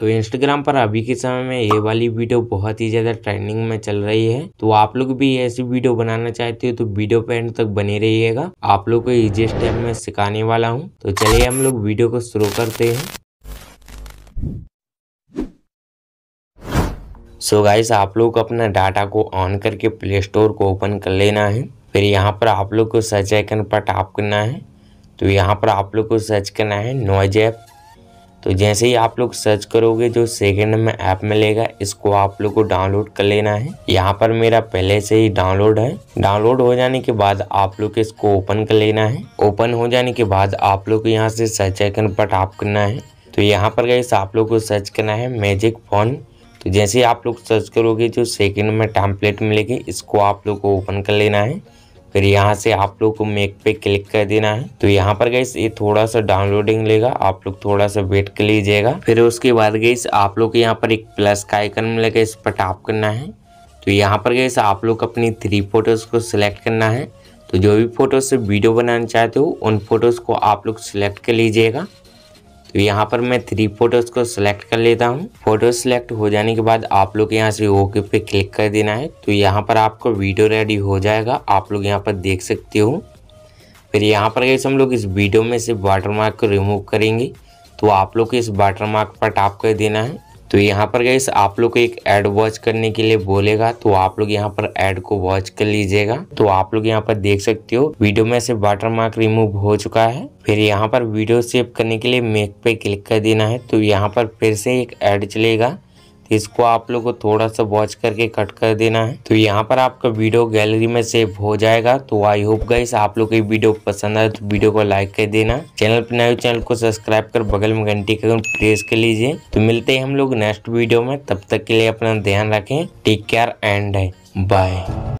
तो इंस्टाग्राम पर अभी के समय में ये वाली वीडियो बहुत ही ज़्यादा ट्रेंडिंग में चल रही है तो आप लोग भी ऐसी वीडियो बनाना चाहते हो तो वीडियो पे एंड तक बने रहिएगा आप लोग को इजी स्टेप में सिखाने वाला हूँ तो चलिए हम लोग वीडियो को शुरू करते हैं सो so गाइस आप लोग अपना डाटा को ऑन करके प्ले स्टोर को ओपन कर लेना है फिर यहाँ पर आप लोग को सर्च आइकन पर टैप करना है तो यहाँ पर आप लोग को सर्च करना है नॉइज ऐप तो जैसे ही आप लोग सर्च करोगे जो सेकेंड में ऐप मिलेगा इसको आप लोग को डाउनलोड कर लेना है यहाँ पर मेरा पहले से ही डाउनलोड है डाउनलोड हो जाने के बाद आप लोग इसको ओपन कर लेना है ओपन हो जाने के बाद आप लोग यहाँ से सर्च आइकन पर टाप करना है तो यहाँ पर गए आप लोग को सर्च करना है मैजिक फोन तो जैसे आप लोग सर्च करोगे जो सेकेंड में टैंपलेट मिलेगी इसको आप लोग को ओपन कर लेना है फिर यहाँ से आप लोग को मेक पे क्लिक कर देना है तो यहाँ पर गैस ये थोड़ा सा डाउनलोडिंग लेगा आप लोग थोड़ा सा वेट कर लीजिएगा फिर उसके बाद गैस आप लोग यहाँ पर एक प्लस का आइकन मिलेगा इस पर टाप करना है तो यहाँ पर गैस आप लोग अपनी थ्री फोटोज़ को सिलेक्ट करना है तो जो भी फोटोज से वीडियो बनाना चाहते हो उन फोटोज़ को आप लोग सिलेक्ट कर लीजिएगा तो यहाँ पर मैं थ्री फोटोज़ को सिलेक्ट कर लेता हूँ फोटो सिलेक्ट हो जाने के बाद आप लोग यहाँ से ओके पे क्लिक कर देना है तो यहाँ पर आपको वीडियो रेडी हो जाएगा आप लोग यहाँ पर देख सकते हो फिर यहाँ पर कैसे हम लोग इस वीडियो में से वाटर मार्क को रिमूव करेंगे तो आप लोग इस वाटर मार्क पर टाप कर देना है तो यहाँ पर गैस आप लोग को एक एड वॉच करने के लिए बोलेगा तो आप लोग यहाँ पर एड को वॉच कर लीजिएगा तो आप लोग यहाँ पर देख सकते हो वीडियो में से वाटर मार्क रिमूव हो चुका है फिर यहाँ पर वीडियो सेव करने के लिए मेक पे क्लिक कर देना है तो यहाँ पर फिर से एक एड चलेगा इसको आप लोग को थोड़ा सा वॉच करके कट कर देना है तो यहाँ पर आपका वीडियो गैलरी में सेव हो जाएगा तो आई होप गाइस आप लोग को ये वीडियो पसंद आए तो वीडियो को लाइक कर देना चैनल पर नए चैनल को सब्सक्राइब कर बगल में घंटी का प्रेस कर लीजिए तो मिलते हैं हम लोग नेक्स्ट वीडियो में तब तक के लिए अपना ध्यान रखें टेक केयर एंड बाय